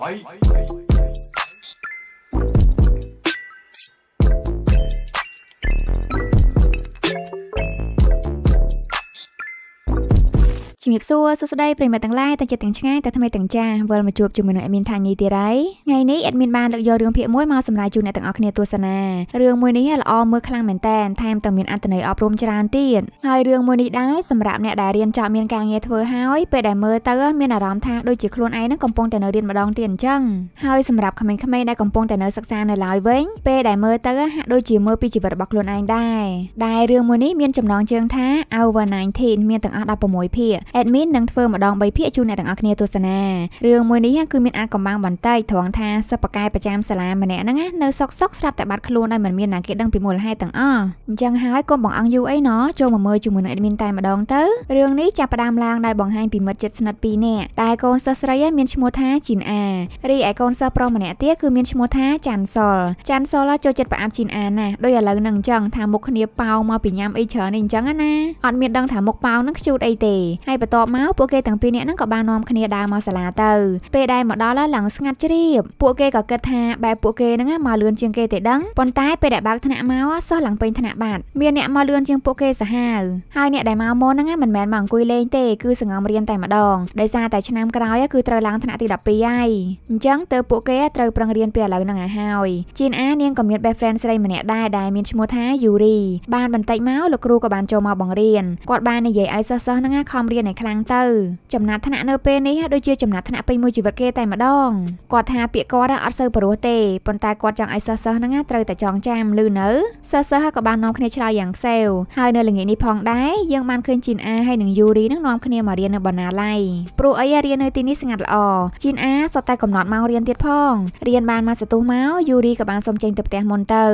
バイជំរាបសួរសួស្តីប្រិយមិត្តទាំងឡាយទាំងចិត្តទាំងឆ្ងាយទាំងថ្មីទាំងចាស់វិលមកជួបជាមួយនឹងអេមីនថាញីទៀតហើយថ្ងៃនេះអេមីនបានលើកយករឿងភាគមួយមកសម្រាប់ជូនអ្នកទាំងអស់គ្នាទស្សនារឿងមួយនេះល្អមើលខ្លាំងមែនតើថែមទាំងមានអត្ថន័យអប់រំច្រើនទៀតហើយរឿងមួយនេះដែរសម្រាប់អ្នកដែលរៀនចប់មានការងារធ្វើហើយពេលដែលមើលទៅមានអារម្មណ៍ថាដូចជាខ្លួនឯងនឹងកំពុងតែនៅរៀនម្ដងទៀតអញ្ចឹងហើយសម្រាប់ក្មេងៗដែលកំពុងតែនៅសិក្សានៅឡើយវិញពេលដែលមើលទៅហាក់ដូចជាមើលពីជីវិតរបស់ខ្លួនឯងដែរដែលរឿងមួយនេះមានចំណងជើងថា Over 19មានទាំងអស់16ភាគ admin នឹងធ្វើម្ដង3ភាគជូនអ្នកទាំងអស់គ្នាទស្សនារឿងមួយនេះគឺមានអាចកំបាំងបន្តិចត្រង់ថាសិប្បកាយប្រចាំសាលាម្នាក់ហ្នឹងនៅសុកសុកស្រាប់តែបាត់ខ្លួនដោយមិនមានណាគេដឹងពីមូលហេតុទាំងអស់អញ្ចឹងហើយកុំបងអង្គយូរអីណោះចូលមកមើលជាមួយនឹង admin តែម្ដងទៅរឿងនេះចាប់ផ្ដើមឡើងដោយបង្ហាញពីមិត្តជិតស្និទ្ធពីរនាក់តែកូនសិស្សស្រីមានឈ្មោះថាជីនអារីឯកូនសិស្សប្រុសម្នាក់ទៀតគឺមានឈ្មោះថាចាន់សុលចាន់សុលចូលចិត្តប្រអាប់ជីនអាណាស់ដោយឥឡូវហ្នឹងអញ្ចឹងថាមុខគ្នាប៉ោមកពីញ៉ាំអីច្រើនអីអញ្ចឹងណាអត់មានដឹងថាមុខប៉ោហ្នឹងខ្ជូតអីទេហើយបន្បន្ទាប់មកពួកគេទាំងពីរនាក់ហ្នឹងក៏បាននាំគ្នាដើរមកសាលាទៅ ពេលដែលមកដល់ឡើងស្ងាត់ជ្រាបពួកគេក៏គិតថាបែបពួកគេហ្នឹងមកលឿនជាងគេទេដឹងប៉ុន្តែពេលដែលបើកថ្នាក់មកសោះឡើងពេញថ្នាក់បាត់មានអ្នកមកលឿនជាងពួកគេសាហាវហើយអ្នកដែលមកមុនហ្នឹងមិនមែនមកអង្គុយលេងទេគឺសងំរៀនតែម្ដងដោយសារតែឆ្នាំក្រោយគឺត្រូវឡើងថ្នាក់ទី12ហើយអញ្ចឹងទៅពួកគេត្រូវប្រឹងរៀនពីឥឡូវហ្នឹងហើយជីនអានាងក៏មាន best friend ស្រីម្នាក់ដែរដែលមានឈ្មោះថាយូរីបានបន្តិចមកលោកគ្រូក៏បានចូលមកបង្រៀនគាត់បាននិយាយឲ្យសិស្សៗហ្នឹងខំរៀនឲ្យខ្លាំងទៅចំណាត់ថ្នាក់នៅពេលនេះដូចជាចំណាត់ថ្នាក់ពេញមួយជីវិតគេតែម្ដងគាត់ថាពាក្យគាត់អត់សូវព្រោះទេប៉ុន្តែគាត់ចង់ឲ្យសិស្សសិស្សហ្នឹងត្រូវតែចងចាំឮនៅសិស្សសិស្សក៏បាននាំគ្នាឆ្លើយយ៉ាងខ្សែវហើយនៅល្ងាចនេះផងដែរយើងបានឃើញជីនអាហើយនិងយូរីនឹងនាំគ្នាមករៀននៅបណ្ណាល័យព្រោះអីរៀននៅទីនេះស្ងាត់ល្អជីនអាសុទ្ធតែកំណត់ម៉ោងរៀនទៀតផងរៀនបានមកសន្ទុះមកយូរីក៏បានសុំចេញទៅផ្ទះមុនទៅឯ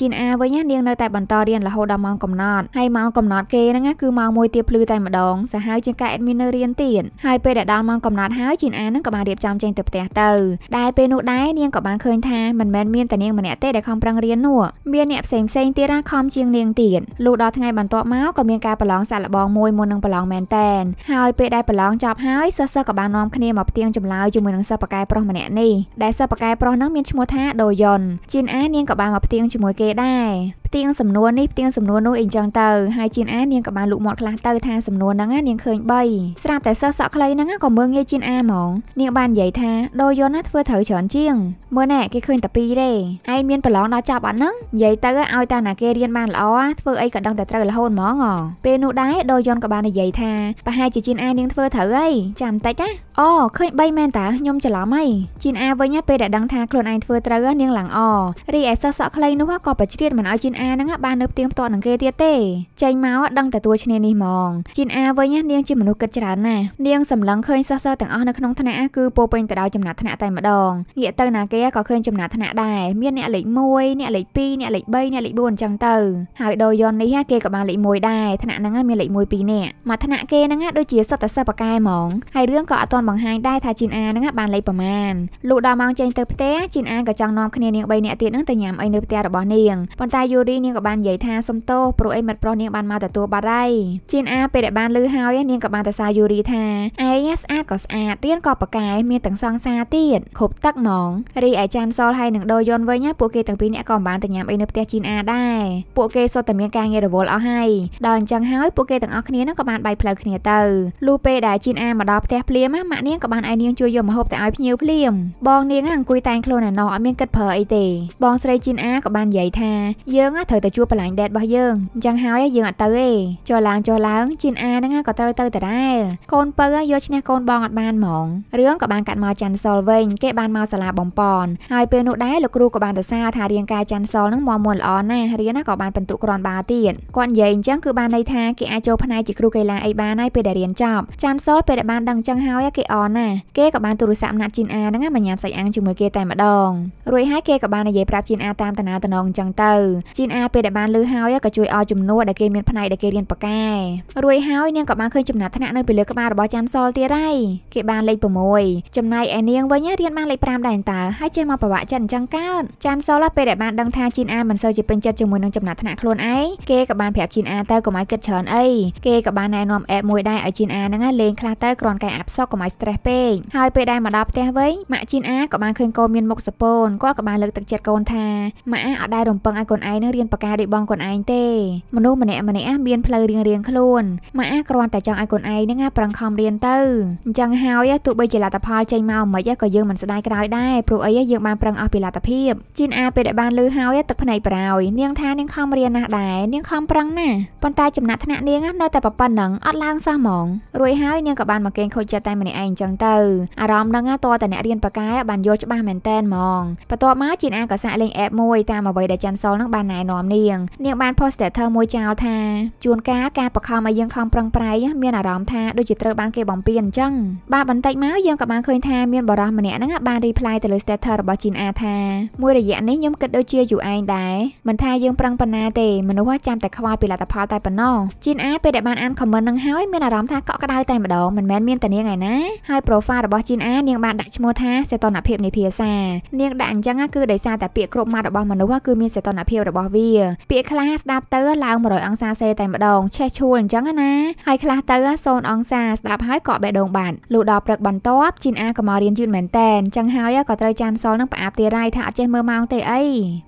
ជីនអាវិញនាងនៅតែបន្តរៀនរហូតដល់ម៉ោងកំណត់ហើយម៉ោងកំណត់គេហ្នឹងគឺម៉ោង1ទៀបភ្លឺតែម្ដងសាហាវជាងកាអេដមីននៅរៀនទៀតហើយពេលដែលដល់ម៉ោងកំណត់ហើយជីនអានឹងក៏បានរៀបចំចេញទៅផ្ទះទៅដែលពេលនោះដែរនាងក៏បានឃើញថាមិនមែនមានតែនាងម្នាក់ទេដែលខំប្រឹងរៀននោះមានអ្នកផ្សេងផ្សេងទៀតណាខំជាងនាងទៀតលុះដល់ថ្ងៃបន្ទាប់មកក៏មានការប្រឡងសាក់លបងមួយមុននឹងប្រឡងមែនតែនហើយពេលដែលប្រឡងចប់ហើយសិស្សសិស្សក៏បាននាំគ្នាមកផ្ទៀងចម្លើយជាមួយនឹងសិស្សបកែប្រុសម្នាក់នេះដែលសិស្សបកែប្រុសនឹងមានឈ្មោះថាដូយ៉ុនជីនអានាងក៏បានមកផ្ទៀងជាមួយគេដែរផ្ទៀងសំណួរនេះផ្ទៀងសំណួរនោះអីចឹងទៅហើយជៀនអានាងក៏បានលូកមាត់ខ្លះទៅថាសំណួរហ្នឹងនាងឃើញ3ស្រាប់តែសិស្សសក់ខ្លីហ្នឹងក៏មើងងាយជៀនអាហ្មងនាងបាននិយាយថាដូយន់ណាធ្វើត្រូវច្រើនជាងមើលណែគេឃើញតែ2ទេឯងមានប្រឡងដល់ចប់អត់ហ្នឹងនិយាយទៅឲ្យតាណាគេរៀនបានល្អធ្វើអីក៏ដឹងតែត្រូវរហូតហ្មងពេលនោះដែរដូយន់ក៏បាននិយាយថាប្រហែលជាជៀនអានាងធ្វើត្រូវអីចាំតិចណាអូឃើញ3មែនតាខ្ញុំច្រឡំហើយជៀនអាវិញពេលដែលដឹងថាខ្លួនឯងធ្វើត្រូវនាងឡើងអរីឯសិស្សសក់ខ្លីនោះក៏ប្រជ្រៀតមិនឲ្យជៀនអាហ្នឹងបាននៅផ្ទៀងផ្ទាត់នឹងគេទៀតទេចេញមកដឹងតែទួលឈ្នានេះហ្មងជីនអាវិញនាងជាមនុស្សគិតច្រើនណាស់នាង សម្លឹងឃើញសិស្សសិស្សទាំងអស់នៅក្នុងថ្នាក់គឺពោពេញទៅដោយចំណាត់ថ្នាក់តែម្ដងងាកទៅណាគេក៏ឃើញចំណាត់ថ្នាក់ដែរមានអ្នកលេខ1អ្នកលេខ2អ្នកលេខ3អ្នកលេខ4អញ្ចឹងទៅហើយដោយយន់នេះគេក៏បានលេខ1ដែរថ្នាក់ហ្នឹងមានលេខ1 2នាក់មកថ្នាក់គេហ្នឹងដូចជាសុទ្ធតែសិស្សបកែហ្មងហើយរឿងក៏អត់ទាន់បង្ហាញដែរថាជីនអាហ្នឹងបានលេខប្រមាណលុះដល់ម៉ោងចេញទៅផ្ទះជីនអាក៏ចង់នាំគ្នានាង3នាក់ទៀតហ្នឹងទៅញ៉ាំអីនៅផ្ទះរបស់នាងប៉ុន្តែយូរីរីនាងក៏បាននិយាយថាសុំទោសព្រោះអីមិត្តប្រុសនាងបានមកទទួលបាត់ហើយជៀនអាពេលដែលបានលឺហើយនាងក៏បានទៅសារយូរីថាឯងស្អាតក៏ស្អាតរៀនក៏ប៉ាកែ មានទាំងសងសាទៀតគ្រប់ទឹកហ្មងរីឯចានសលហើយនឹងដូយនវិញពួកគេទាំងពីរនាក់ក៏មិនបានទៅញ៉ាំអីនៅផ្ទះជៀនអាដែរពួកគេសុទ្ធតែមានការងាររវល់អស់ហើយដល់អញ្ចឹងហើយពួកគេទាំងអស់គ្នានឹងក៏បានបែកផ្លូវគ្នាទៅលុះពេលដែលជៀនអាមកដល់ផ្ទះភ្លាមម៉ាក់នាងក៏បានឲ្យនាងជួយយកម្ហូបទៅឲ្យភ្ញៀវភ្លាមបងនាងអង្គុយតែងខ្លួនណែណោះអត់មានគិតប្រើអីទេបងស្រីជៀនអាក៏បាននិយាយថាយើងត្រូវតែជួបបលាញ់ដេតរបស់យើងអញ្ចឹងហើយយើងអត់ទៅទេចុះឡើងចុះឡើងជៀនអាហ្នឹងក៏ត្រូវទៅដដែលកូនពៅយកឈ្នះកូនបងអត់បានហ្មងរឿងក៏បានកាត់មកចាន់សុលវិញគេបានមកសាលាបំពន់ហើយពេលនោះដែរលោកគ្រូក៏បានរសារថារាងកាយចាន់សុលហ្នឹងមមមួនល្អណាស់រៀនក៏បានពិន្ទុក្រាន់បាទៀតគាត់និយាយអញ្ចឹងគឺបានន័យថាគេអាចចូលផ្នែកជាគ្រូកីឡាអីបានហើយពេលដែលរៀនចប់ចាន់សុលពេលដែលបានដឹងអញ្ចឹងហើយគេអរណាស់គេក៏បានទូរស័ព្ទណាត់ជីនអាហ្នឹងមកញ៉ាំសាច់អាំងជាមួយគេតែម្ដងរួចហើយគេក៏បាននិយាយប្រាប់ជីនអាតាមតាណាតំណងអញ្ចឹងទៅជីននអាពេលដែលបានលើហើយក៏ជួយឲ្យចំនួនដែលគេមានផ្នែកដែលគេរៀនប៉ាកែរួចហើយនាងក៏បានឃើញចំណាត់ថ្នាក់នៅពីលើក្បាលរបស់ចាន់សលទៀតហើយគេបានលេខ6ចំណែកឯនាងវិញរៀនបានលេខ5ដែរតើហើយចេះមកប្រវាក់ចិត្តអញ្ចឹងកើតចាន់សលពេលដែលបានដឹងថាជីនអាមិនសូវជាពេញចិត្តជាមួយនឹងចំណាត់ថ្នាក់ខ្លួនឯងគេក៏បានប្រាប់ជីនអាទៅកុំឲ្យគិតច្រើនអីគេក៏បានណែនាំអេបមួយដែរឲ្យជីនអាហ្នឹងលេងខ្លះទៅគ្រាន់តែអាប់សក់កុំឲ្យ stress ពេកហើយពេលដែលមកដល់ផ្ទះវិញម៉ាក់ជីនអាក៏បានឃើញកូនមានមុខសពូនគាត់ក៏បានលើកទឹកចិត្តកូនថាម៉ាក់អត់ដែលរំពឹងឲ្យកូនឯងនឹងរៀនបកាដូចបងខ្លួនឯងទេមនុស្សម្នាក់ម្នាក់មានផ្លូវរៀងរៀងខ្លួនម៉ាក់អាគ្រាន់តែចង់ឲ្យខ្លួនឯងហ្នឹងប្រឹងខំរៀនទៅអញ្ចឹងហើយទោះបីជាលទ្ធផលចេញមកមិនខ្មិចក៏យើងមិនស្ដាយក្រោយដែរព្រោះអីយើងបានប្រឹងអស់ពីលទ្ធភាពជីនអាពេលដែលបានលឺហើយទឹកភ្នែកប្រោយ នាងថានាងខំរៀនណាស់ដែរនាងខំប្រឹងណាស់ប៉ុន្តែចំណាក់ថ្នាក់នាងនៅតែប្រប៉ុណ្ណឹងអត់ឡើងសោះហ្មងរួចហើយនាងក៏បានមកកេងខូចចិត្តតែម្នាក់ឯងអញ្ចឹងទៅអារម្មណ៍ហ្នឹងតើតអ្នករៀនបកាបានយល់ច្បាស់មែនតែនហ្មងបន្ទាប់មកជីនអាក៏សាកលេងអេបមួយតាមអ្វីដែលចាន់សលនឹងបានណែនាំនាងនាងបានផុសស្តេធើមួយចោលថាជួនកាលការបង្ខំឲ្យយើងខំប្រឹងប្រែងមានអារម្មណ៍ថាដូចជាត្រូវបានគេបំពានអញ្ចឹងបាទបន្តិចមកយើងក៏បានឃើញថាមានបរិះម្នាក់ហ្នឹងបានរីផ្លាយទៅលើ status របស់ជីនអាថាមួយរយៈនេះខ្ញុំគិតដូចជាយូរឯងដែរមិនថាយើងប្រឹងប៉ុណ្ណាទេមនុស្សចាំតែខ្វល់ពីលទ្ធផលតែប៉ុណ្ណោះជីនអាពេលដែលបានអាន comment ហ្នឹងហើយមានអារម្មណ៍ថាកក់ក្ដៅតែម្ដងមិនមែនមានតែនាងឯណាហើយ profile របស់ជីនអានាងបានដាក់ឈ្មោះថាសេតនភាពនៃភាសានាងដាក់អញ្ចឹងគឺដោយសារតែពាក្យគ្រប់ម៉ាត់របស់មនុស្សគឺមានសេតនភាពរបស់របស់វាពាក្យខ្លះស្ដាប់ទៅឡើង100អង្សាសេតែម្ដងឆេះឈួលអញ្ចឹងណាហើយខ្លះទៅ0អង្សាស្ដាប់ហើយកក់បេះដូងបានលុះដល់ព្រឹកបន្ទាប់ជីនអាក៏មករៀនយឺតមែនតែនអញ្ចឹងហើយក៏ត្រូវចានសល់នឹងផ្អាប់ទារ៉ៃថាអត់ចេះមើលម៉ោងទេអី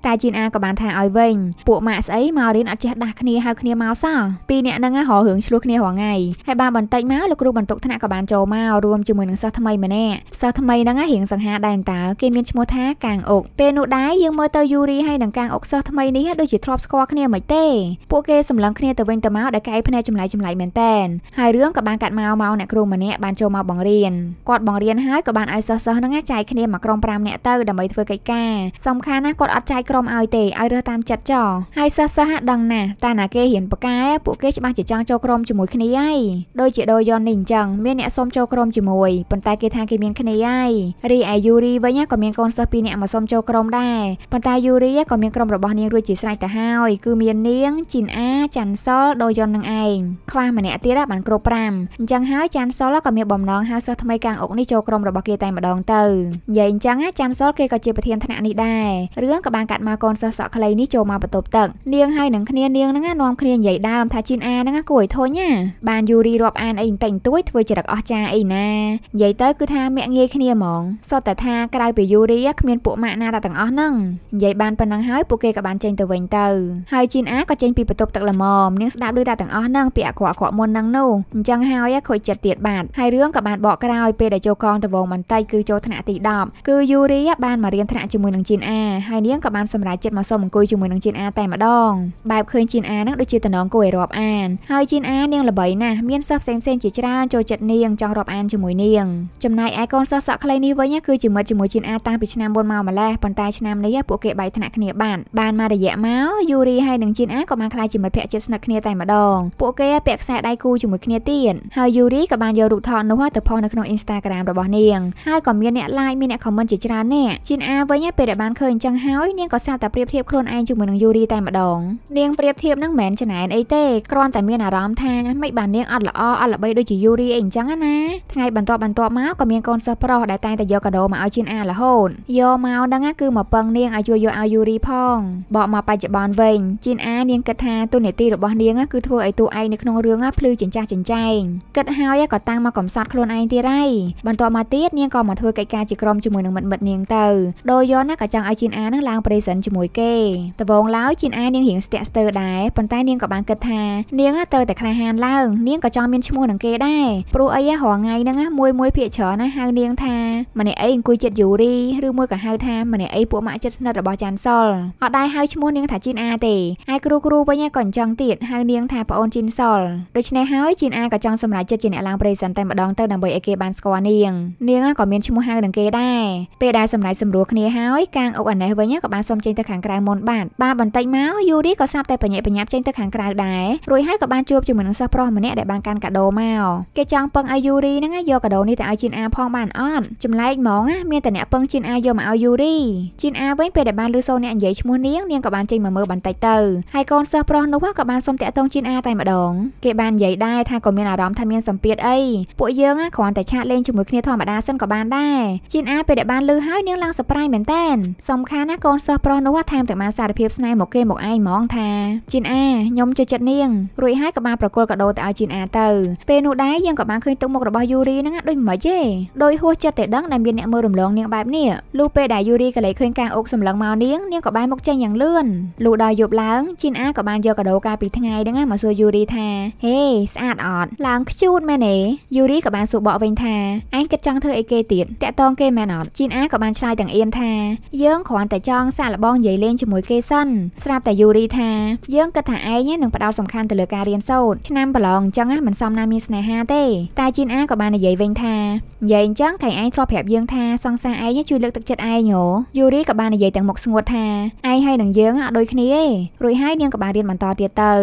តែជីនអាក៏បានថាឲ្យវិញ ពួកម៉ាក់ស្អីមករៀនអត់ចេះដាស់គ្នាហៅគ្នាមកសោះពីរអ្នកហ្នឹងហៅរឿងឆ្លោះគ្នារាល់ថ្ងៃហើយបានបន្តិចមកលោកគ្រូបន្ទុកថ្នាក់ក៏បានចូលមករួមជាមួយនឹងសិស្សថ្មីម្នាក់សិស្សថ្មីហ្នឹងរៀងសង្ហាដែរតើគេមានឈ្មោះថាកាងអុកពេលនោះដែរយើងមើលទៅយូរីហើយនឹងកាងអុកសិស្សថ្មីនេះដូចជាធ្លាប់ស្គាល់គ្នាមិនទេពួកគេសម្លឹងគ្នាទៅវិញទៅមកដែលកាយភ្នែកចម្លែកចម្លែកមែនតែនហើយរឿងក៏បានកាត់មកមកអ្នកគ្រូម្នាក់បានចូលមកបង្រៀនគាត់បង្រៀនហើយក៏បានឲ្យសិស្សសិស្សហ្នឹងចែកគ្នាមកក្រុម5នាក់ទៅដើម្បីធ្វើកិច្ចការសំខាន់ណាស់គាត់អត់ចែកក្រុមឲ្យទេឲ្យរើសតាមចិត្តចោះហើយសិស្សសិស្សដឹងណាស់តាណាគេរៀនប៉កែពួកគេច្បាស់ជាចង់ចូលក្រុមជាមួយគ្នាហើយដូចជាដូចយននេះអញ្ចឹងមានអ្នកសុំចូលក្រុមជាមួយប៉ុន្តែគេថាគេមានគ្នាហើយរីឯយូរីវិញក៏មានកូនសិស្ស2នាក់មកសុំចូលក្រុមដែរប៉ុន្តែយូរីក៏មានក្រុមរបស់នាងរួចជាស្រេចទៅហើយ គឺមាននាងជីនអាចាន់សុលដូយុននឹងឯងខ្វះម្នាក់ទៀតបានគ្រប់5អញ្ចឹងហើយចាន់សុលក៏មានបំណងហៅសិស្សថ្មីកាំងអុកនេះចូលក្រុមរបស់គេតែម្ដងទៅនិយាយអញ្ចឹងចាន់សុលគេក៏ជាប្រធានថ្នាក់នេះដែររឿងក៏បានកាត់មកកូនសិស្សសក់ខ្លីនេះចូលមកបន្ទប់ទឹក នាងហើយនឹងគ្នានាងហ្នឹងនាំគ្នានិយាយដើមថាជីនអាហ្នឹងគួរឲ្យធុញណាបានយូរីរាប់អានអីបន្តិចបន្តួចធ្វើចរិតអស់ចាអីណានិយាយទៅគឺថាមាក់ងាយគ្នាហ្មង សតតែថាក្រៅពីយូរីគ្មានពួកម៉ាក់ណាដល់ទាំងអស់ហ្នឹងនិយាយបានប៉ុណ្ណឹងហើយពួកគេក៏បានចេញទៅវិញទៅហើយជីនអាក៏ចេញពីបន្ទប់ទឹកល្មមនាងស្ដាប់ឮតែទាំងអស់ហ្នឹងពាក្យអក្រក់អក្រក់មុនហ្នឹងនោះអញ្ចឹងហើយខូចចិត្តទៀតបាទហើយរឿងក៏បានបកក្រោយពេលដែលចូលកងដវងបន្តិចគឺចូលថ្នាក់ទី10គឺយូរីបានមករៀនថ្នាក់ជាមួយនឹងជីនអាហើយនាងក៏បានសម្រេចចិត្តមកសុំអង្គុយជាមួយនឹងជីនអាតែម្ដងបែបឃើញជីនអាហ្នឹងដូចជាតំណងគួរឲ្យរាប់អានហើយជីនអានាងល្បីណាស់មានសិស្សផ្សេងផ្សេងជាច្រើនចូលចិត្តនាងចង់រាប់អានជាមួយនាងចំណែកឯកូនសិស្សសក់ខ្លីនេះវិញគឺជាមិត្តជាមួយជីនអាតាំងពីឆ្នាំមុនមកម្លេះប៉ុន្តែឆ្នាំនេះពួកគេបែកថ្នាក់គ្នាបានបានមករយៈមកយូរីហើយនឹងជីនអាក៏បានខ្លាយជាមិត្តភក្តិជិតស្និទ្ធគ្នាតែម្ដងពួកគេពាក់ខ្សែដៃគូជាមួយគ្នាទៀតហើយយូរីក៏បានយករូបថតនោះទៅផុសនៅក្នុង Instagram របស់នាងហើយក៏មានអ្នក like មានអ្នក comment ជាច្រើនអ្នកជីនអាវិញពេលដែលបានឃើញអញ្ចឹងហើយនាងក៏ស្រាប់តែប្រៀបធៀបខ្លួនឯងជាមួយនឹងយូរីតែម្ដងនាងប្រៀបធៀបនឹងមិនមែនចំណែនអីទេគ្រាន់តែមានអារម្មណ៍ថាមិនបាននាងអត់ល្អអត់ល្បីដូចជាយូរីអីអញ្ចឹងណាថ្ងៃបន្ទាប់បន្ទាប់មកក៏មានកូនសិស្សប្រុសដែលតែងតែយកកាដូមកឲ្យជីនអារហូតយកមកហ្នឹងគឺមកពឹងនាងឲ្យជួយយកឲ្យយូរីផងបកមកច្ចុប្បន្នវិញជីនអានាងគិតថាទូនីតិរបស់នាងគឺធ្វើឲ្យតួឯងនៅក្នុងរឿងភ្លឺចិញ្ចាស់ចិញ្ចែងគិតហើយក៏តាំងមកកំសត់ខ្លួនឯងទៀតហើយបន្ទាប់មកទៀតនាងក៏មកធ្វើកិច្ចការជាក្រុមជាមួយនឹងមិត្តមិត្តនាងទៅដោយយន់ណាក៏ចង់ឲ្យជីនអានឹងឡើងប្រេសិនជាមួយគេដំបូងឡើយជីនអានាងរៀងស្ទាក់ស្ទើរដែរប៉ុន្តែនាងក៏បានគិតថានាងត្រូវតែក្លាហានឡើងនាងក៏ចង់មានឈ្មោះនឹងគេដែរព្រោះអីរាល់ថ្ងៃហ្នឹងមួយមួយភាកច្រើនណាហៅនាងថាម្នាក់អីអង្គុយចិត្តយូរីឬមួយក៏ហៅថាម្នាក់អីពួកម៉ាក់ចិត្តស្និទ្ធរបស់ចាន់សុលអត់ដែរហៅឈ្មោះនាងងថាជីនអាទេហើយគ្រូគ្រូវិញក៏អញ្ចឹងទៀតហៅនាង ថាប្អូនជីនសុលដូច្នេះហើយជីនអាក៏ចង់សម្រេចចិត្តជាអ្នកឡើងប្រេសិនតែម្ដងទៅដើម្បីឲ្យគេបានស្គាល់នាង នាងក៏មានឈ្មោះហៅនឹងគេដែរពេលដែលសម្រេចសម្រួលគ្នាហើយកាងអុកអាណេះវិញក៏បានសុំចេញទៅខាងក្រៅមុនបាត់បាទបន្តិចមកយូរីក៏សាប់តែបញ្ញាបញ្ញាប់ចេញទៅខាងក្រៅដែររួចហើយក៏បានជួបជាមួយនឹងសិស្សប្រុសម្នាក់ដែលបានកាន់កាដូមកគេចង់ពឹងឲ្យយូរីហ្នឹងយកកាដូនេះទៅឲ្យជីនអាផងបានអត់ចម្លែកហ្មងមានតែអ្នកពឹងជីនអាយកមកឲ្យយូរីជីនអាវិញពេលដែលបានលឺសូនអ្នកនិយាយឈ្មោះនាងនាងក៏បានចេញមកមើលបន្តិចទៅហើយកូនសិស្សប្រុសនោះក៏បានសុំតាក់ទងជៀនអាតែម្ដងគេបាននិយាយដែរថាក៏មានអារម្មណ៍ថាមានសម្ពាធអីពួកយើងគ្រាន់តែឆាកលេងជាមួយគ្នាធម្មតាសិនក៏បានដែរជៀនអាពេលដែលបានលឺហើយនាងឡើងសប្រៃមែនតែនសំខាន់ណាកូនសិស្សប្រុសនោះតាមទាំងបានសារភាពស្នេហ៍មកគេមកឯងហ្មងថាជៀនអាខ្ញុំជឿចិត្តនាងរួចហើយក៏បានប្រគល់កាដូទៅឲ្យជៀនអាទៅពេលនោះដែរយើងក៏បានឃើញទឹកមុខរបស់យូរីហ្នឹងដូចមិនហ្មងទេដោយហួសចិត្តតែដឹងដែលមានអ្នកមើលរំលងនាងបែបនេះលុះពេលដែលយូរីក៏លេចឃើញការអុកសម្លឹងមកនាងនាងក៏បែរមុខចេញយ៉ាងលឿនលុះដល់យប់ឡើងជីនអាក៏បានយកកាដូកាលពីថ្ងៃហ្នឹងមកសួរយូរីថាហេស្អាតអត់ឡើងខ្ជូតមែនទេយូរីក៏បានសួរបកវិញថាឯងគិតចង់ធ្វើអីគេទៀតតាក់តងគេមែនអត់ជីនអាក៏បានឆ្លើយទាំងអៀនថាយើងគ្រាន់តែចង់សាកល្បងនិយាយលេងជាមួយគេសិនស្រាប់តែយូរីថាយើងគិតថាឯងនឹងផ្ដោតសំខាន់ទៅលើការរៀនសូត្រឆ្នាំប្រឡងអញ្ចឹងមិនសមណាមានស្នេហាទេតែជីនអាក៏បាននិយាយវិញថានិយាយអញ្ចឹងខៃឯងធ្លាប់ប្រាប់យើងថាសង្សារឯងជួយលើកទឹកចិត្តឯងហ៎យូរីក៏បាននិយាយទាំងមុខស្ងួតថាឯងហើយនឹងយើងហាក់ដូចគ្នាឯងរួចហើយនាងក៏បានរៀនបន្តទៀតទៅ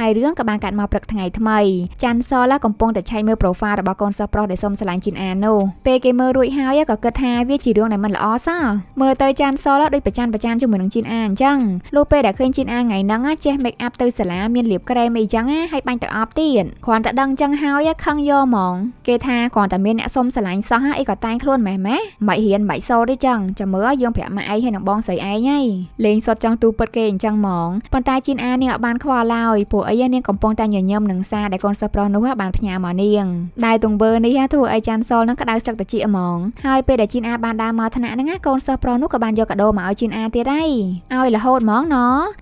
ហើយរឿងក៏បានកាត់មកព្រឹកថ្ងៃថ្មីច័ន្ទសឡាកំពុងតែឆែកមើល profile របស់កូនសិស្សប្រុសដែលសុំឆ្លាញ់ជីនអាននោះពេលគេមើលរួចហើយក៏គិតថាវាជារឿងដែលមិនល្អសោះមើលទៅច័ន្ទសឡាដូចប្រច័នប្រច័នជាមួយនឹងជីនអាអញ្ចឹងលុះពេលដែលឃើញជីនអាថ្ងៃហ្នឹងចេះ make up ទៅសាលាមានលាបក្រែមអីចឹងហើយបាញ់ទៅអប់ទៀតគ្រាន់តែដឹងចឹងហើយខឹងយកហ្មង គេថាគ្រាន់តែមានអ្នកសុំឆ្លាញ់សោះអីក៏តែងខ្លួនម៉េះម៉េះមិនហ៊ានមិនសូទេចឹងចាំមើលយើងប្រាប់ម៉ាក់ឯងហើយនឹងបងស្រីឯងហីលេងសុតចង់ទូពិតគាត់គេអញ្ចឹងហ្មងប៉ុន្តែជីនអានាងអត់បានខ្វល់ឡើយព្រោះអីនាងកំពុងតែញញឹមនឹងសារដែលកូនសិស្សប្រុសនោះបានផ្ញើមកនាងដែលទង្វើនេះធ្វើឲ្យចាន់សលនឹងក្តៅសឹកតិចហ្មងហើយពេលដែលជីនអាបានដើរមកថ្នាក់ហ្នឹងកូនសិស្សប្រុសនោះក៏បានយកកាដូមកឲ្យជីនអាទៀតហើយឲ្យរហូតហ្មងណ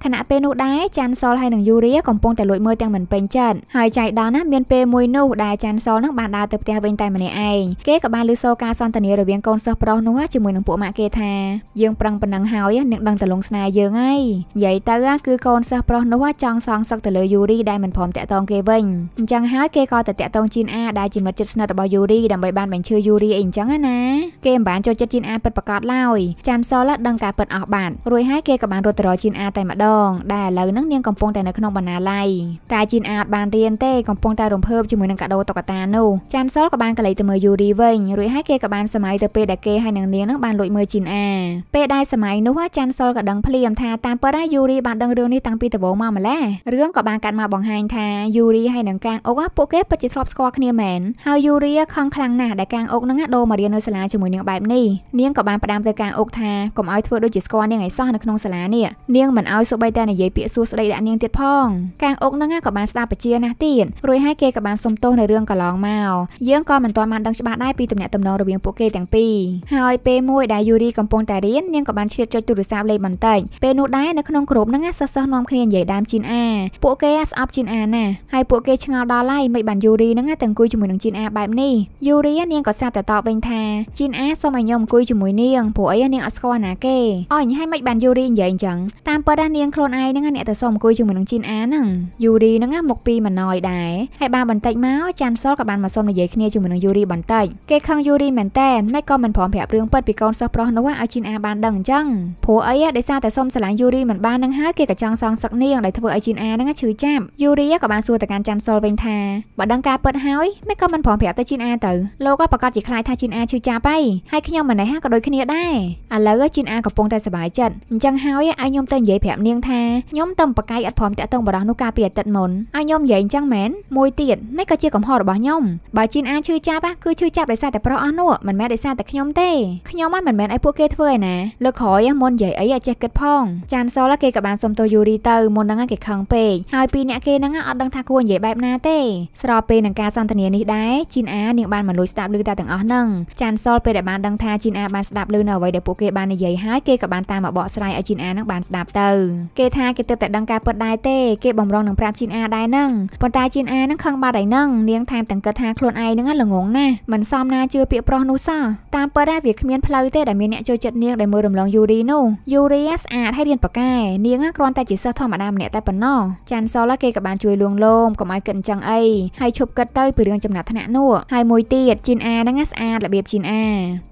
ខណៈពេលនោះដែរចាន់សលហើយនឹងយូរីកំពុងតែលួចមើលទាំងមិនពេញចិត្តហើយចៃដន្យណាមានពេលមួយនោះដែលចាន់សលនឹងបានដើរទៅផ្ទះវិញតែម្នាក់ឯងគេក៏បានលើសូការសន្ទនារវាងកូនសិស្សប្រុសនោះជាមួយនឹងពួកម៉ាក់គេថាយើងប្រឹងប៉ុណ្ណឹងហើយនឹងដឹងតលងស្នេហ៍យើងហើយនិយាយទៅគឺកូនសិស្សប្រុសនោះចង់សងសឹកទៅលើយូរីដែលមិនព្រមតាក់ទងគេវិញអញ្ចឹងហើយគេក៏ទៅតាក់ទងជីនអាដែលជាមិត្តជិតស្និទ្ធរបស់យូរីដើម្បីបានបញ្ឈឺយូរីអីអញ្ចឹងណា គេមិនបានចូលចិត្តជីនអាពិតប្រាកដឡើយចាន់សលដឹងការពិតអស់បាត់រួចហើយគេក៏បានរត់ទៅរកជីនអាតែម្ដង ដែលឥឡូវហ្នឹងនាងកំពុងតែនៅក្នុងបណ្ណាល័យតែជីនអាបានរៀនទេកំពុងតែរំភើបជាមួយនឹងកាដូតុក្កតានោះចាន់សលក៏បានកលេចទៅមើលយូរីវិញរួចហើយគេក៏បានសម័យទៅពេលដែលគេហើយនឹងនាងហ្នឹងបានលួចមើលជីនអាពេលដែលសម័យនោះចាន់សលក៏ដឹងភ្លាមថាតាមប៉ុន្តែយូរីបានដឹងរឿងនេះតាំងពីដំបូងមកម្ល៉េះរឿងក៏បានកាត់មកបង្ហាញថាយូរីហើយនឹងកាងអុកពួកគេពិតជាធ្លាប់ស្គាល់គ្នាមែនហើយយូរីខឹងខ្លាំងណាស់ដែលកាងអុកនឹងដូរមករៀននៅសាលាជាមួយនាងបែបនេះនាងក៏បានផ្ដាំទៅកាងអុកថាកុំឲ្យធ្វើដូចជាស្គាល់នាងឯសោះនៅក្នុងសាលានេះនាងមិនឲ្យសុបីតែនិយាយពាក្យសួស្ដីដាក់នាងទៀតផងកាងអុកនឹងក៏បាន ស្ដាប់បជាណាស់ទៀតរួចហើយគេក៏បានសុំទោសនៅរឿងកន្លងមកយើងក៏មិនទាន់បានដឹងច្បាស់ដែរពីទំនាក់ទំនងរវាងពួកគេទាំងពីរហើយពេលមួយដែលយូរីកំពុងតែរៀននាងក៏បានឈៀតចុចទូរស័ព្ទលេខបន្តិចពេលនោះដែរនៅក្នុងក្រុមហ្នឹងសិស្សសិស្សនាំគ្នានិយាយដើមជីនអាពួកគេស្អប់ជីនអាណាហើយពួកគេឆ្ងល់ដល់ហើយមិនបានយូរីហ្នឹងតែអង្គុយជាមួយនឹងជីនអាបែបនេះយូរីនាងក៏ស្រាប់តែតបវិញថាជីនអាសូមឲ្យខ្ញុំអង្គុយជាមួយនាងព្រោះអីនាងអត់ស្គាល់ណាគេអញហើយមិនបានយូរីនិយាយអញ្ចឹងតាមពិតណានាងខ្លួនឯងហ្នឹងអ្នកទៅសូមអង្គុយជាមួយនឹងជីនអាហ្នឹងយូរីហ្នឹងមកពីម៉ណយដែរហើយបានបន្តិចមកចាន់សុលក៏បានមកសូមនិយាយគ្នាជាមួយនឹងយូរីបន្តិចគេខឹងយូរីមែនតែនមិនក៏មិនព្រមប្រាប់រឿងពិតពីកូនសិស្សប្រុសនោះឲ្យជីនអាបានដឹងអញ្ចឹងព្រោះអីដោយសារតែសូមស្រឡាញ់យូរីមិនបាននឹងហើយគេក៏ចង់សងសឹកនាងដែលធ្វើឲ្យជីនអាហ្នឹងឈឺចាប់យូរីក៏បានសួរទៅកាន់ចាន់សុលវិញថាបើដឹងការពិតហើយមិនក៏មិនព្រមប្រាប់ទៅជីនអាទៅលោកក៏ប្រកាសជាខ្លាចថាជីនអាឈឺចាប់ហើយហើយខ្ញុំម្នេះក៏ដូចគ្នាដែរឥឡូវជីនអាកំពុងតែសប្បាយចិត្តអញ្ចឹងហើយឲ្យខ្ញុំទៅនិយាយប្រាប់នាងថាខ្ញុំទៅប្រកាយអត់ព្រមតាក់ទងបរោះនោះកាលពីអាទិត្យមុនឲ្យខ្ញុំនិយាយអញ្ចឹងមែនមួយទៀតមិនក៏ជាកំហុសរបស់ខ្ញុំបើជីនអាឈឺចាប់គឺឈឺចាប់ដោយសារតែប្រុសអស់នោះមិនមែនដោយសារតែខ្ញុំទេខ្ញុំមិនមែនឲ្យពួកគេធ្វើឯណាលើក្រោយមុននិយាយអីឲ្យចេះគិតផងចានសលគេក៏បានសុំទោសយូរីទៅមុនហ្នឹងគេខឹងពេកហើយពីរអ្នកគេហ្នឹងអត់ដឹងថាគួរនិយាយបែបណាទេ ស្របពេលនឹងការសន្ទនានេះដែរជីនអានាងបានមកលួចស្ដាប់ឮតែទាំងអស់ហ្នឹងចានសលពេលដែលបានដឹងថាជីនអាបានស្ដាប់ឮនៅអ្វីដែលពួកគេបាននិយាយហើយគេក៏បានតាមមកបកស្រាយឲ្យជីនអាហ្នឹងបានស្ដាប់ទៅគេថាគេទើបតែដឹងការពិតដែរទេគេបំរុងនឹងប្រាប់ជីនអាដែរហ្នឹងប៉ុន្តែជីនអាហ្នឹងខឹងបាត់ហើយហ្នឹងនាងថែមទាំងគិតថាខ្លួនឯងហ្នឹងល្ងងណាស់មិនសមណាជឿពាក្យប្រុសនោះសោះតាមពិតដែរវាគ្មានផ្លូវទេដែលមានអ្នកចូលចិត្តនាងដែលមើលរំលងយូរីនោះយូរីស្អាតហើយរៀនបកាដែរនាងគ្រាន់តែជាសិស្សធម្មតាម្នាក់តែប៉ុណ្ណោះចាន់សលគេក៏បានជួយលួងលោមកុំឲ្យគិតអញ្ចឹងអីហើយឈប់គិតទៅពីរឿងចំណាត់ថ្នាក់នោះហើយមួយទៀតជីនអាហ្នឹងស្អាតរបៀបជីនអា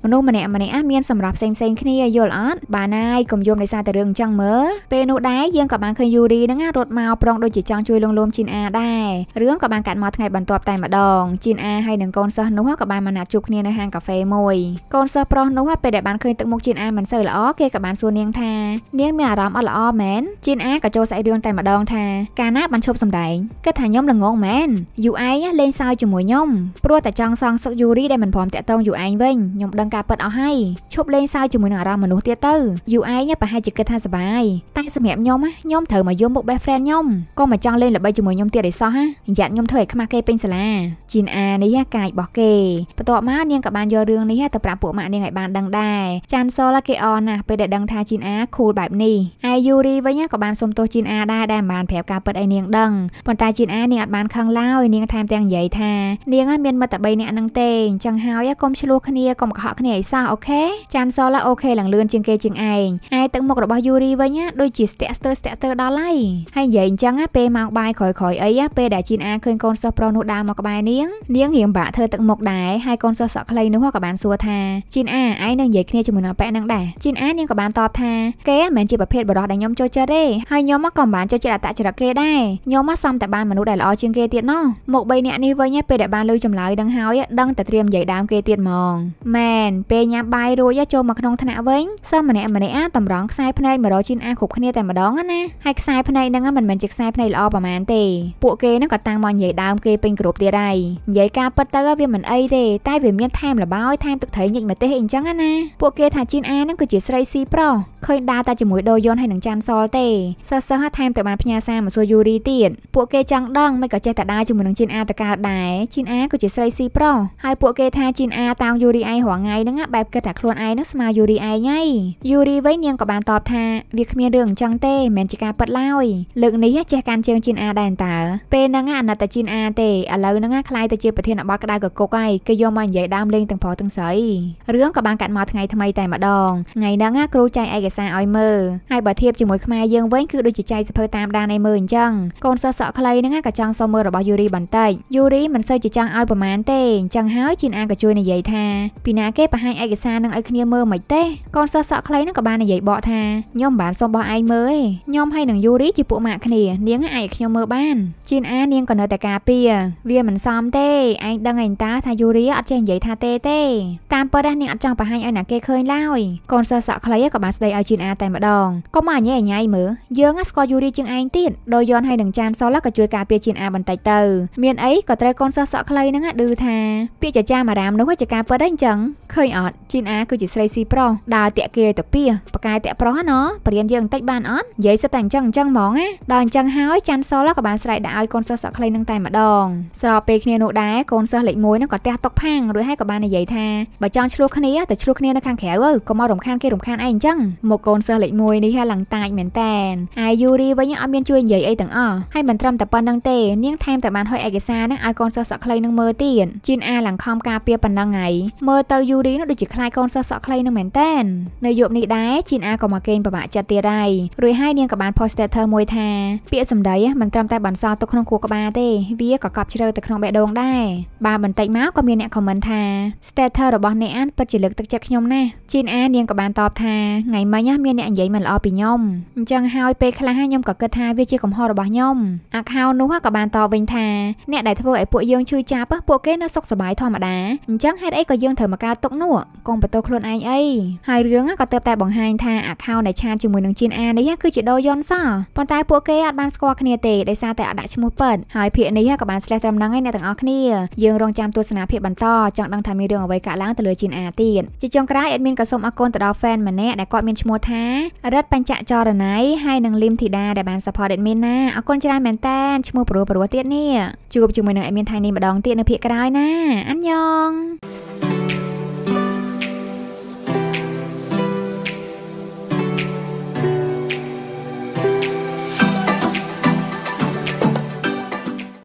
មនុស្សម្នាក់ម្នាក់មានសម្រាប់ផ្សេងផ្សេងគ្នាយល់អត់បានហើយកុំយំដោយសារតែរឿងអញ្ចឹងមើលពេលនោះដែរយើងក៏បានឃើញយូរីហ្នឹងរត់មកប្រងដូចជាចង់ជួយលួងលោមជីនអាដែររឿងក៏បានកាត់មកថ្ងៃបន្ទាប់តែម្ដងជីនអាហើយនឹងកូនសិស្សនោះក៏បានមកណាត់ជួបគ្នានៅហាងកាហ្វេមួយកូនសិស្សប្រុសនោះពេលដែលបានឃើញទឹកមុខជីនអាមិនសូវល្អគេក៏បានសួរនាងថានាងមានអារម្មណ៍អត់ល្អមែនជៀនអាក៏ចូលស្អីរឿងតែម្ដងថាកាលណាបានឈប់សម្ដែងគិតថាខ្ញុំល្ងងមែនយូឯងលេងសើចជាមួយខ្ញុំព្រោះតែចង់សងសឹកយូរីដែលមិនព្រមតាក់ទងយូឯងវិញខ្ញុំដឹងការពិតអស់ហើយឈប់លេងសើចជាមួយនឹងអារម្មណ៍មនុស្សទៀតទៅយូឯងប្រហែលជាគិតថាសប្បាយតែសម្រាប់ខ្ញុំខ្ញុំត្រូវមកយំមុខ best friend ខ្ញុំក៏មកចង់លេងល្បីជាមួយខ្ញុំទៀតឯសោះណារយៈខ្ញុំធ្វើឲ្យខ្មាស់គេពេញសាលាជៀនអានេះកាយរបស់គេបន្ទាប់មកនាងក៏បានយករឿងនេះទៅប្រាប់ពួកម៉ាក់នាងឲ្យបានដឹងដែរចានសលគេអរណាស់ពេលដែលដឹងថាជីនអាខូលបែបនេះឯយូរីវិញក៏បានសុំទោសជីនអាដែរដែលមិនបានប្រាប់ការពិតឲ្យនាងដឹងប៉ុន្តែជីនអានាងអត់បានខឹងឡើយនាងថែមទាំងនិយាយថានាងមានមិត្តតែ3នាក់នឹងទេអញ្ចឹងហើយកុំឆ្លោះគ្នាកុំកុហកគ្នាឲ្យសោះអូខេចានសលអូខេឡើងលឿនជាងគេជាងឯងឯទឹកមុខរបស់យូរីវិញដូចជាស្ទាក់ស្ទើរស្ទាក់ស្ទើរដល់ហើយហើយនិយាយអញ្ចឹងពេលម៉ោងបាយក្រោយៗអីពេលដែលជីនអាឃើញកូនសិស្សប្រុសនោះដើរមកក្បែរនាងនាងរៀងបាក់ធ្វើទឹកមុខដែរហើយកូនសិស្សសក់ខ្លីនោះក៏បានសួរថាជីនអាឯងនឹងនិយាយគ្នាជាមួយនឹងប៉ែនឹងដែរជីនអានាងក៏បានតបថាគេមិនមែនជាប្រភេទបរោះដែលខ្ញុំចូលចិត្តទេហើយខ្ញុំមកក៏បានចូលចិត្តអតចរិតគេដែរខ្ញុំមកសំតែបានមនុស្សដែលល្អជាងគេទៀតណោះមក3នាក់នេះវិញពេលដែលបានលើចម្លើយដឹងហើយដឹងតែត្រៀមនិយាយដើមគេទៀតហ្មងមែនពេលញ៉ាំបាយរួចចូលមកក្នុងថ្នាក់វិញសិស្សម្នាក់ម្នាក់តម្រង់ខ្សែភ្នែក100ជានអាគ្រប់គ្នាតែម្ដងណាហើយខ្សែភ្នែកហ្នឹងមិនមែនជាខ្សែភ្នែកល្អប្រហែលទេពួកគេហ្នឹងក៏តាំងមកនិយាយដើមគេពេញគ្រប់ទៀតហើយនិយាយការពិតទៅវាមិនអីទេតែវាមានថែមលបោយថែមទឹកត្រីញិចមកទេសអីអញ្ចឹងណាពួកគេថាជានអាហ្នឹងគឺជាស្រីស៊ីប្រុសឃើញដើរតែជាមួយដូយនហើយនឹងចានសលទេសិស្សសិស្សថែមទៅបានផ្ញើសារមកសួរយូរីទៀតពួកគេចង់ដឹងមិនក៏ចេះតែដើរជាមួយនឹងជីនអាតកាលដែរជីនអាក៏ជាស្រីស៊ីប្រុសហើយពួកគេថាជីនអាតោងយូរីឯងរាល់ថ្ងៃហ្នឹងបែបគិតថាខ្លួនឯងហ្នឹងស្មើយូរីឯងហើយយូរីវិញនាងក៏បានតបថាវាគ្មានរឿងអញ្ចឹងទេមិនជាការពិតឡើយលើកនេះចេះកាន់ជើងជីនអាដែរតើពេលហ្នឹងអាណិតតែជីនអាទេឥឡូវហ្នឹងខ្លាយទៅជាប្រធានបទក្តៅកគុកហើយគេយកមកនិយាយដើមលេងទាំងប្រុសទាំងស្រីរឿងក៏បានកាត់មកថ្ងៃថ្មីតែម្ដងថ្ងៃហ្នឹងគ្រូចែកឯកសារឲ្យមើលហើយបើធៀបជាមួយខ្មែរយើងវិញគឺដូចជាចែកសភើតាមដានឲ្យមើលអញ្ចឹងកូនសិស្សសក់ខ្លីហ្នឹងក៏ចង់សុំមើលរបស់យូរីបន្តិចយូរីមិនសូវជាចង់ឲ្យប្រមាណទេអញ្ចឹងហើយជីនអាក៏ជួយនិយាយថាពីណាគេបង្ហាញឯកសារនឹងឲ្យគ្នាមើលមិនទេកូនសិស្សសក់ខ្លីហ្នឹងក៏បាននិយាយបកថាខ្ញុំមិនបានសុំរបស់ឯងមើលទេខ្ញុំហើយនឹងយូរីជាពួកម៉ាក់គ្នានាងឯងឲ្យខ្ញុំមើលបានជីនអានាងក៏នៅតែការពារវាមិនសមទេឯងដឹងឯងតាថាយូរីអត់ចេះនិយាយថាទេទេតាមពិតណានាងអត់ចង់បង្ហាញឲ្យអ្នកគេឃើញឡើយកូនសិស្សសក់ខ្លីក៏បានស្ដីឲ្យជៀនអាតែម្ដងកុំមកអញ្ញែអញ្ញៃមើលយើងស្គាល់យូរីជាងឯងទៀតដោយយន់ហើយនឹងចានសលក៏ជួយការពារជៀនអាបន្តិចទៅមានអីក៏ត្រូវកូនសិស្សសក់ខ្លីហ្នឹងឌឺថាពាក្យចចាមអារាមនោះជាការពិតអីអញ្ចឹងឃើញអត់ជៀនអាគឺជាស្រីស៊ីប្រុសដើរតាក់គេទៅពាបកាយតាក់ប្រុសណាបរៀនយើងបន្តិចបានអត់និយាយសិតតែអញ្ចឹងអញ្ចឹងហ្មងណាដល់អញ្ចឹងហើយចានសលក៏បានស្រែកដាក់ឲ្យកូនសិស្សសក់ខ្លីនឹងតែម្ដងស្របពេលគ្នានោះដែរកូនសិស្សលេខ1ហ្នឹងក៏ទះតុកផាំងរួចហើយក៏បាននិយាយថាបើចង់ឆ្លោះគ្នាទៅឆ្លោះគ្នានៅខាងក្រៅអើកុំមករំខានគេរំខានឯងអញ្ចឹងមមកកូនសិស្សលេខ1នេះហ่าឡើងតាចមែនតែនហើយយូរីវិញអត់មានជួយនិយាយអីទាំងអស់ហើយមិនត្រឹមតែប៉ុណ្្នឹងទេនាងថែមតែបានហុយឯកសារហ្នឹងឲ្យកូនសិស្សសក់ខ្លីនឹងមើលទៀតជីនអាឡើងខំការពារប៉ុណ្្នឹងហើយមើលទៅយូរីនោះដូចជាខ្លាចកូនសិស្សសក់ខ្លីនឹងមែនតែននៅយប់នេះដែរជីនអាក៏មកកេងប្របាក់ចិត្តទៀតដែររួចហើយនាងក៏បាន post status មួយថាពាក្យសម្ដីមិនត្រឹមតែបន្សល់ទុកក្នុងខួរក្បាលទេ វាក៏កប់ជ្រៅទៅក្នុងបេះដូងដែរបាទបន្តិចមកក៏មានអ្នក comment ថា status របស់អ្នកអានពិតជាលើកទឹកចិត្តខ្ញុំណាស់ជីនអានាងក៏បានតបថាថ្ងៃមិញមានអ្នកនិយាយមិនល្អពីខ្ញុំអញ្ចឹងហើយពេលខ្លះខ្ញុំក៏គិតថាវាជាកំហុសរបស់ខ្ញុំអាខោនោះក៏បានតបវិញថាអ្នកដែលធ្វើឲ្យពួកយើងឈឺចាប់ពួកគេនៅសុខសប្បាយធម្មតាអញ្ចឹងហេតុអីក៏យើងត្រូវមកការទុកនោះកុំបន្ទោសខ្លួនឯងអីហើយរឿងក៏ទៅតែបង្ហាញថាអាខោដែលឆានជាមួយនឹងជីនអានេះគឺជាដូយនសោះប៉ុន្តែពួកគេអាចបានស្គាល់គ្នាទេដោយសារតែអដាក់ឈ្មោះពិតហើយភាកនេះក៏បានស្លេះត្រឹមហ្នឹងឯងអ្នកទាំងអស់គ្នាយើងរងចាំទស្សនាភាពបន្ត ចង់ដឹងថាមានរឿងអ្វីកើតឡើងទៅលើជីនអាទៀតជាចុងក្រោយអេដមីនក៏សូមអរគុណទៅដល់ fan ម្នាក់ដែលគាត់មានឈ្មោះថារិទ្ធបញ្ចចរណៃហើយនឹងលឹមធីតាដែលបាន support អេដមីនណាអរគុណច្រើនមែនតើឈ្មោះព្រោះព្រោះទៀតនេះជួបជាមួយនឹងអេដមីនថ្ងៃនេះម្ដងទៀតនៅភាគក្រោយណាអញ្ញង